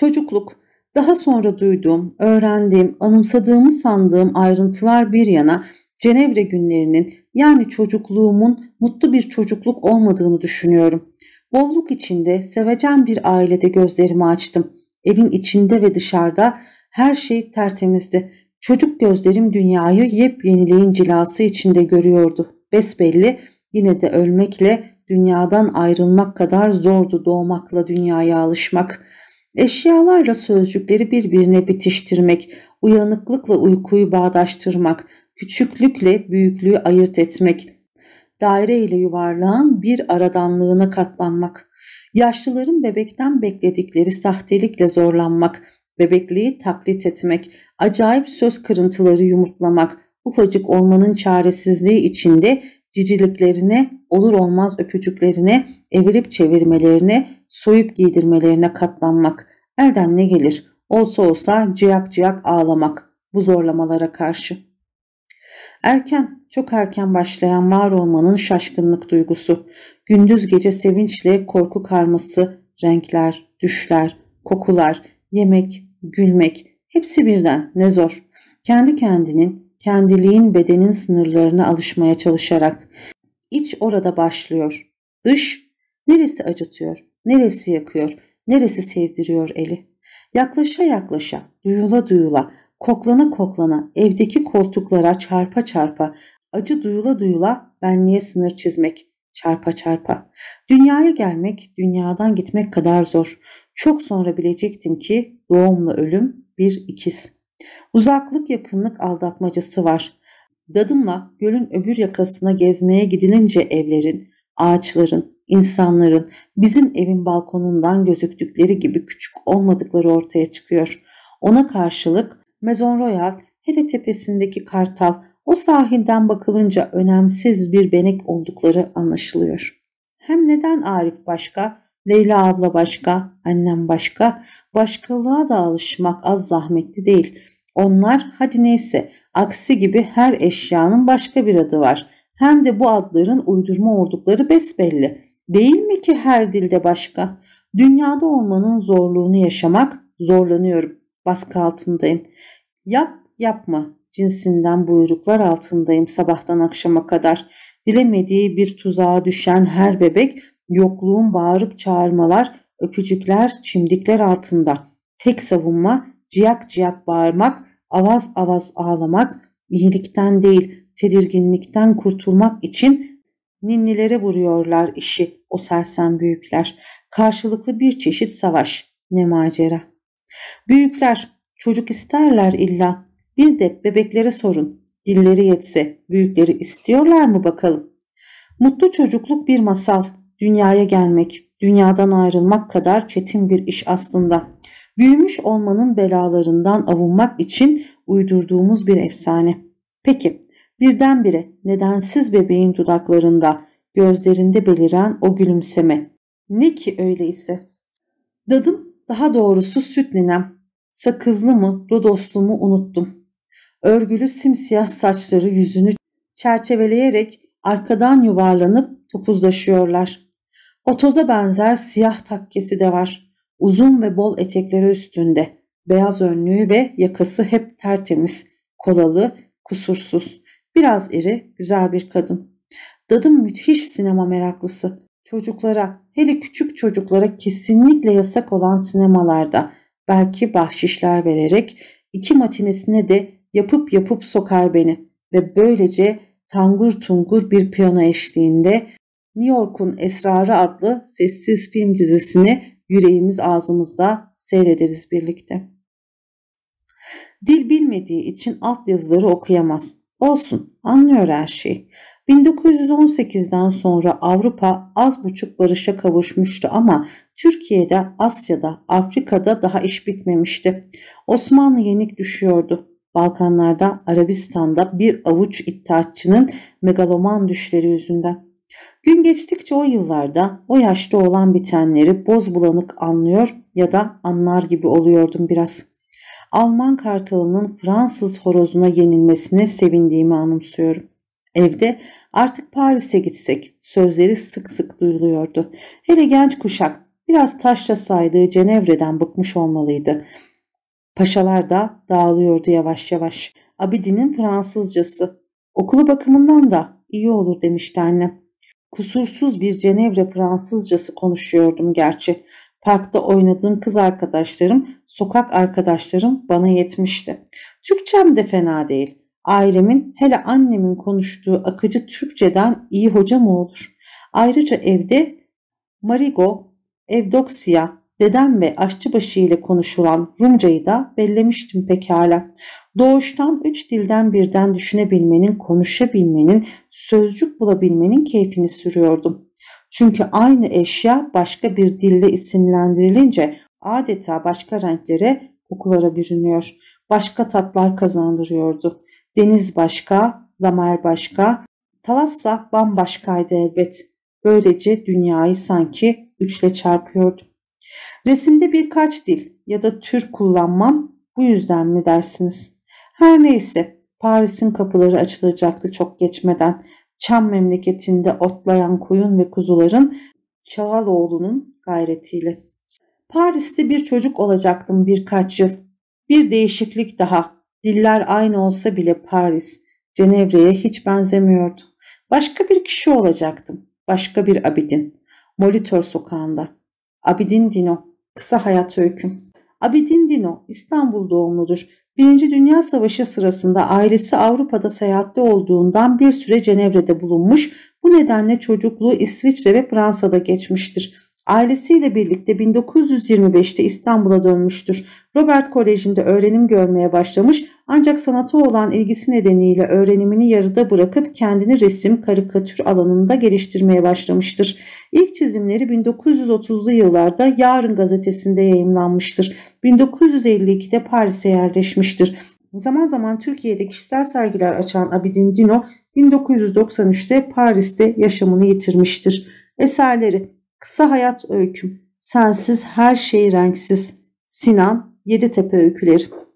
Çocukluk, daha sonra duyduğum, öğrendiğim, anımsadığımı sandığım ayrıntılar bir yana Cenevre günlerinin yani çocukluğumun mutlu bir çocukluk olmadığını düşünüyorum. Bolluk içinde, sevecen bir ailede gözlerimi açtım. Evin içinde ve dışarıda her şey tertemizdi. Çocuk gözlerim dünyayı yepyeniliğin cilası içinde görüyordu. Besbelli yine de ölmekle dünyadan ayrılmak kadar zordu doğmakla dünyaya alışmak. Eşyalarla sözcükleri birbirine bitiştirmek, uyanıklıkla uykuyu bağdaştırmak, küçüklükle büyüklüğü ayırt etmek, daire ile yuvarlağın bir aradanlığına katlanmak, yaşlıların bebekten bekledikleri sahtelikle zorlanmak, bebekliği taklit etmek, acayip söz kırıntıları yumurtlamak, ufacık olmanın çaresizliği içinde ciciliklerine, olur olmaz öpücüklerine, evirip çevirmelerine, soyup giydirmelerine katlanmak. Elden ne gelir? Olsa olsa ciyak ciyak ağlamak bu zorlamalara karşı. Erken, çok erken başlayan var olmanın şaşkınlık duygusu. Gündüz gece sevinçle korku karması, renkler, düşler, kokular, yemek, gülmek hepsi birden ne zor. Kendi kendinin kendiliğin bedenin sınırlarına alışmaya çalışarak. İç orada başlıyor. Dış neresi acıtıyor, neresi yakıyor, neresi sevdiriyor eli. Yaklaşa yaklaşa, duyula duyula, koklana koklana, evdeki koltuklara çarpa çarpa, acı duyula duyula benliğe sınır çizmek, çarpa çarpa. Dünyaya gelmek, dünyadan gitmek kadar zor. Çok sonra bilecektim ki doğumla ölüm bir ikiz. Uzaklık yakınlık aldatmacası var. Dadımla gölün öbür yakasına gezmeye gidilince evlerin, ağaçların, insanların bizim evin balkonundan gözüktükleri gibi küçük olmadıkları ortaya çıkıyor. Ona karşılık Maison Royal, hele tepesindeki kartal o sahilden bakılınca önemsiz bir benek oldukları anlaşılıyor. Hem neden Arif başka Leyla abla başka, annem başka. Başkalığa da alışmak az zahmetli değil. Onlar hadi neyse aksi gibi her eşyanın başka bir adı var. Hem de bu adların uydurma oldukları besbelli. Değil mi ki her dilde başka? Dünyada olmanın zorluğunu yaşamak zorlanıyorum. Baskı altındayım. Yap yapma cinsinden buyruklar altındayım sabahtan akşama kadar. Dilemediği bir tuzağa düşen her bebek yokluğun bağırıp çağırmalar, öpücükler, çimdikler altında. Tek savunma, ciyak ciyak bağırmak, avaz avaz ağlamak, iyilikten değil tedirginlikten kurtulmak için ninnilere vuruyorlar işi o sersem büyükler. Karşılıklı bir çeşit savaş, ne macera. Büyükler, çocuk isterler illa. Bir de bebeklere sorun, dilleri yetse büyükleri istiyorlar mı bakalım? Mutlu çocukluk bir masal, Dünyaya gelmek, dünyadan ayrılmak kadar çetin bir iş aslında. Büyümüş olmanın belalarından avunmak için uydurduğumuz bir efsane. Peki birdenbire nedensiz bebeğin dudaklarında, gözlerinde beliren o gülümseme. Ne ki öyleyse. Dadım daha doğrusu süt ninem. Sakızlı mı, rodoslu mu unuttum. Örgülü simsiyah saçları yüzünü çerçeveleyerek arkadan yuvarlanıp topuzlaşıyorlar. O toza benzer siyah takkesi de var. Uzun ve bol etekleri üstünde. Beyaz önlüğü ve yakası hep tertemiz, kolalı, kusursuz. Biraz iri, güzel bir kadın. Dadım müthiş sinema meraklısı. Çocuklara, hele küçük çocuklara kesinlikle yasak olan sinemalarda belki bahşişler vererek iki matinesine de yapıp yapıp sokar beni ve böylece tangur tungur bir piyano eşliğinde New York'un Esrarı adlı sessiz film dizisini yüreğimiz ağzımızda seyrederiz birlikte. Dil bilmediği için alt yazıları okuyamaz. Olsun, anlıyor her şeyi. 1918'den sonra Avrupa az buçuk barışa kavuşmuştu ama Türkiye'de, Asya'da, Afrika'da daha iş bitmemişti. Osmanlı yenik düşüyordu. Balkanlarda, Arabistan'da bir avuç iddiatçının megaloman düşleri yüzünden. Gün geçtikçe o yıllarda o yaşta olan bitenleri boz bulanık anlıyor ya da anlar gibi oluyordum biraz. Alman kartalının Fransız horozuna yenilmesine sevindiğimi anımsıyorum. Evde artık Paris'e gitsek sözleri sık sık duyuluyordu. Hele genç kuşak biraz taşla saydığı Cenevre'den bıkmış olmalıydı. Paşalar da dağılıyordu yavaş yavaş. Abidin'in Fransızcası. Okulu bakımından da iyi olur demişti annem. Kusursuz bir Cenevre Fransızcası konuşuyordum gerçi. Parkta oynadığım kız arkadaşlarım, sokak arkadaşlarım bana yetmişti. Türkçem de fena değil. Ailemin, hele annemin konuştuğu akıcı Türkçeden iyi hocam olur? Ayrıca evde Marigo, Evdoksya, dedem ve aşçıbaşı ile konuşulan Rumcayı da bellemiştim pekala. Doğuştan üç dilden birden düşünebilmenin, konuşabilmenin, sözcük bulabilmenin keyfini sürüyordum. Çünkü aynı eşya başka bir dilde isimlendirilince adeta başka renklere, kokulara bürünüyor. Başka tatlar kazandırıyordu. Deniz başka, damar başka, talassa bambaşkaydı elbet. Böylece dünyayı sanki üçle çarpıyordu. Resimde birkaç dil ya da tür kullanmam bu yüzden mi dersiniz? Her neyse Paris'in kapıları açılacaktı çok geçmeden. Çam memleketinde otlayan koyun ve kuzuların Çağaloğlu'nun gayretiyle. Paris'te bir çocuk olacaktım birkaç yıl. Bir değişiklik daha. Diller aynı olsa bile Paris, Cenevre'ye hiç benzemiyordu. Başka bir kişi olacaktım. Başka bir abidin. Molitör sokağında. Abidin Dino Kısa Hayat Öyküm Abidin Dino İstanbul doğumludur. Birinci Dünya Savaşı sırasında ailesi Avrupa'da seyahatte olduğundan bir süre Cenevre'de bulunmuş, bu nedenle çocukluğu İsviçre ve Fransa'da geçmiştir. Ailesiyle birlikte 1925'te İstanbul'a dönmüştür. Robert Koleji'nde öğrenim görmeye başlamış ancak sanata olan ilgisi nedeniyle öğrenimini yarıda bırakıp kendini resim, karikatür alanında geliştirmeye başlamıştır. İlk çizimleri 1930'lu yıllarda Yarın gazetesinde yayımlanmıştır. 1952'de Paris'e yerleşmiştir. Zaman zaman Türkiye'de kişisel sergiler açan Abidin Dino 1993'te Paris'te yaşamını yitirmiştir. Eserleri Kısa hayat öyküm. Sensiz her şey renksiz. Sinan Yeditepe öyküleri.